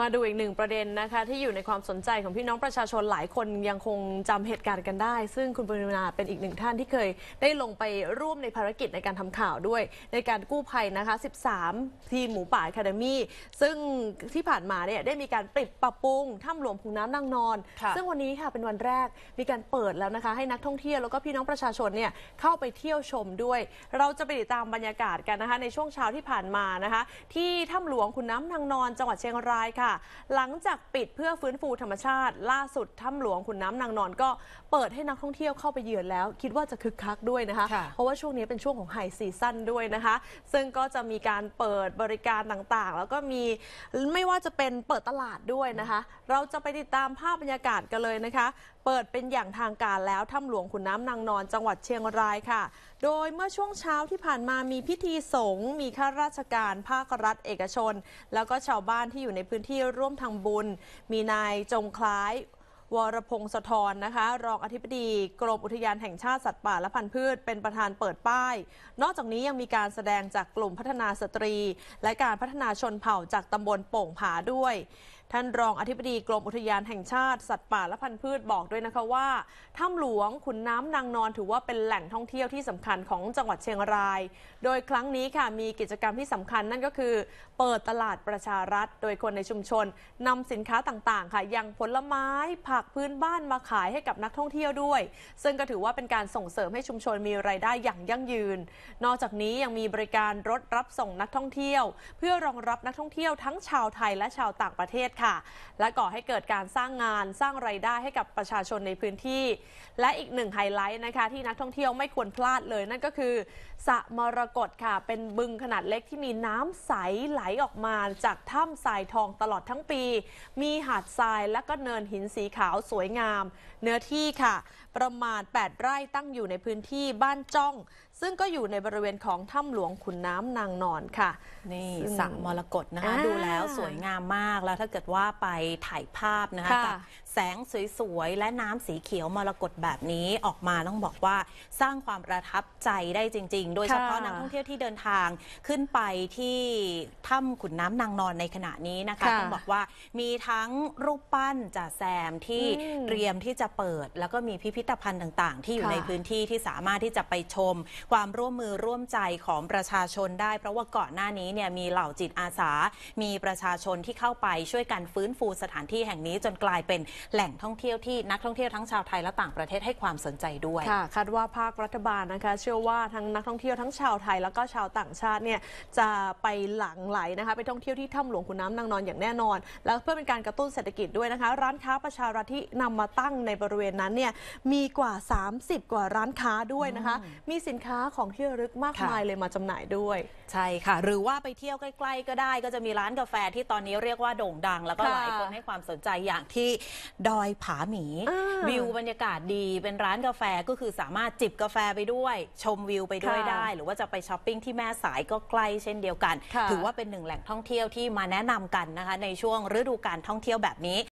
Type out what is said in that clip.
มาดูอีกหนึ่งประเด็นนะคะที่อยู่ในความสนใจของพี่น้องประชาชนหลายคนยังคงจำเหตุการณ์กันได้ ซึ่งคุณปรินาเป็นอีกหนึ่งท่านที่เคยได้ลงไปร่วมในภารกิจในการทำข่าวด้วย ในการกู้ภัยนะคะ 13 ทีมหมูป่าคาเดมี่ซึ่งที่ผ่านมาเนี่ยได้มีการปิดปรับปรุง ถ้ำหลวงุงน้ำนางนอน ซึ่งวันนี้ค่ะเป็นวันแรกมีการเปิดแล้วนะคะ ให้นักท่องเที่ยวแล้วก็พี่น้องประชาชนเนี่ยเข้าไปเที่ยวชมด้วย เราจะไปติดตามบรรยากาศกันนะคะในช่วงเช้าที่ผ่านมานะคะที่ถ้ำหลวงคุณน้ำนางนอน จังหวัดเชียงรายค่ะ่ะหลังจากปิดเพื่อฟื้นฟูธรรมชาติ ล่าสุดถ้ำหลวงขุนน้ำนางนอน ก็เปิดให้นักท่องเที่ยวเข้าไปเยือนแล้ว คิดว่าจะคึกคักด้วยนะคะเพราะว่าช่วงนี้เป็นช่วงของไฮซีซั่นด้วยนะคะ ซึ่งก็จะมีการเปิดบริการต่างๆ แล้วก็มีไม่ว่าจะเป็นเปิดตลาดด้วยนะคะ เราจะไปติดตามภาพบรรยากาศกันเลยนะคะเปิดเป็นอย่างทางการแล้วถ้ำหลวงขุนน้ำนางนอนจังหวัดเชียงรายค่ะ โดยเมื่อช่วงเช้าที่ผ่านมามีพิธีสงฆ์มีข้าราชการภาครัฐเอกชน แล้วก็ชาวบ้านที่อยู่ในพื้นที่ร่วมทางบุญ มีนายจงคล้ายวรพงศธรนะคะ รองอธิบดีกรมอุทยานแห่งชาติสัตว์ป่าและพันธุ์พืชเป็นประธานเปิดป้าย นอกจากนี้ยังมีการแสดงจากกลุ่มพัฒนาสตรี และการพัฒนาชนเผ่าจากตำบลโป่งผาด้วยท่านรองอธิบดีกรมอุทยานแห่งชาติสัตว์ป่าและพันธุ์พืชบอกด้วยนะคะว่า ถ้ำหลวงขุนน้ำนางนอนถือว่าเป็นแหล่งท่องเที่ยวที่สำคัญของจังหวัดเชียงราย โดยครั้งนี้ค่ะมีกิจกรรมที่สำคัญนั่นก็คือ เปิดตลาดประชารัฐ โดยคนในชุมชนนำสินค้าต่างๆค่ะอย่างผลไม้ผักพื้นบ้านมาขายให้กับนักท่องเที่ยวด้วย ซึ่งก็ถือว่าเป็นการส่งเสริมให้ชุมชนมีรายได้อย่างยั่งยืน นอกจากนี้ยังมีบริการรถรับส่งนักท่องเที่ยว เพื่อรองรับนักท่องเที่ยวทั้งชาวไทยและชาวต่างประเทศค่ะและก่อให้เกิดการสร้างงานสร้างไรายได้ให้กับประชาชนในพื้นที่ และอีกหนึ่งไฮไลท์นะคะ ที่นักท่องเที่ยวไม่ควรพลาดเลย นั่นก็คือสระมรกตค่ะ เป็นบึงขนาดเล็กที่มีน้ำใสไหลออกมาจากถ้ำทรายทองตลอดทั้งปี มีหาดทรายและก็เนินหินสีขาวสวยงาม เนื้อที่ค่ะ ประมาณ 8 ไร่ตั้งอยู่ในพื้นที่บ้านจ้องซึ่งก็อยู่ในบริเวณของ ถ้ำหลวงขุนน้ำนางนอนค่ะ นี่ส่งมรกตนะคะ ดูแล้ว สวยงามมากแล้วถ้าเกิดว่าไปถ่ายภาพนะคะกัแสงสวยๆ และน้ำสีเขียว มรกตแบบนี้ออกมาต้องบอกว่าสร้างความประทับใจได้จริงๆ โดยเฉพาะนักท่องเที่ยวที่เดินทางขึ้นไปที่ ถ้ำขุนน้ำนางนอนในขณะนี้นะคะ ต้องบอกว่ามีทั้งรูปปั้นจ่าแซมที่เตรียมที่จะเปิด แล้วก็มีพิพิธภัณฑ์ต่าง ๆ ที่อยู่ในพื้นที่ที่สามารถที่จะไปชมความร่วมมือร่วมใจของประชาชนได้เพราะว่าก่อนหน้านี้เนี่ยมีเหล่าจิตอาสามีประชาชนที่เข้าไปช่วยกันฟื้นฟูสถานที่แห่งนี้จนกลายเป็นแหล่งท่องเที่ยวที่นักท่องเที่ยวทั้งชาวไทยและต่างประเทศให้ความสนใจด้วยค่ะคาดว่าภาครัฐบาลนะคะเชื่อว่าทั้งนักท่องเที่ยวทั้งชาวไทยแล้วก็ชาวต่างชาติเนี่ยจะไปหลังไหลนะคะไปท่องเที่ยวที่ถ้ำหลวงขุนน้ำนางนอนอย่างแน่นอน แล้วเพื่อเป็นการกระตุ้นเศรษฐกิจด้วยนะคะ ร้านค้าประชารัฐที่นำมาตั้งในบริเวณนั้นเนี่ยมีกว่า 30 กว่าร้านค้าด้วยนะคะมีสินค้าของที่ระลึกมากมายเลยมาจำหน่ายด้วย ใช่ค่ะ หรือว่าไปเที่ยวใกล้ๆ ก็ได้ ก็จะมีร้านกาแฟที่ตอนนี้เรียกว่าโด่งดัง แล้วก็หลายคนให้ความสนใจอย่างที่ดอยผาหมี วิวบรรยากาศดีเป็นร้านกาแฟก็คือสามารถจิบกาแฟไปด้วย ชมวิวไปด้วยได้ หรือว่าจะไปช้อปปิ้งที่แม่สายก็ใกล้เช่นเดียวกัน ถือว่าเป็นหนึ่งแหล่งท่องเที่ยวที่มาแนะนำกันนะคะ ในช่วงฤดูการท่องเที่ยวแบบนี้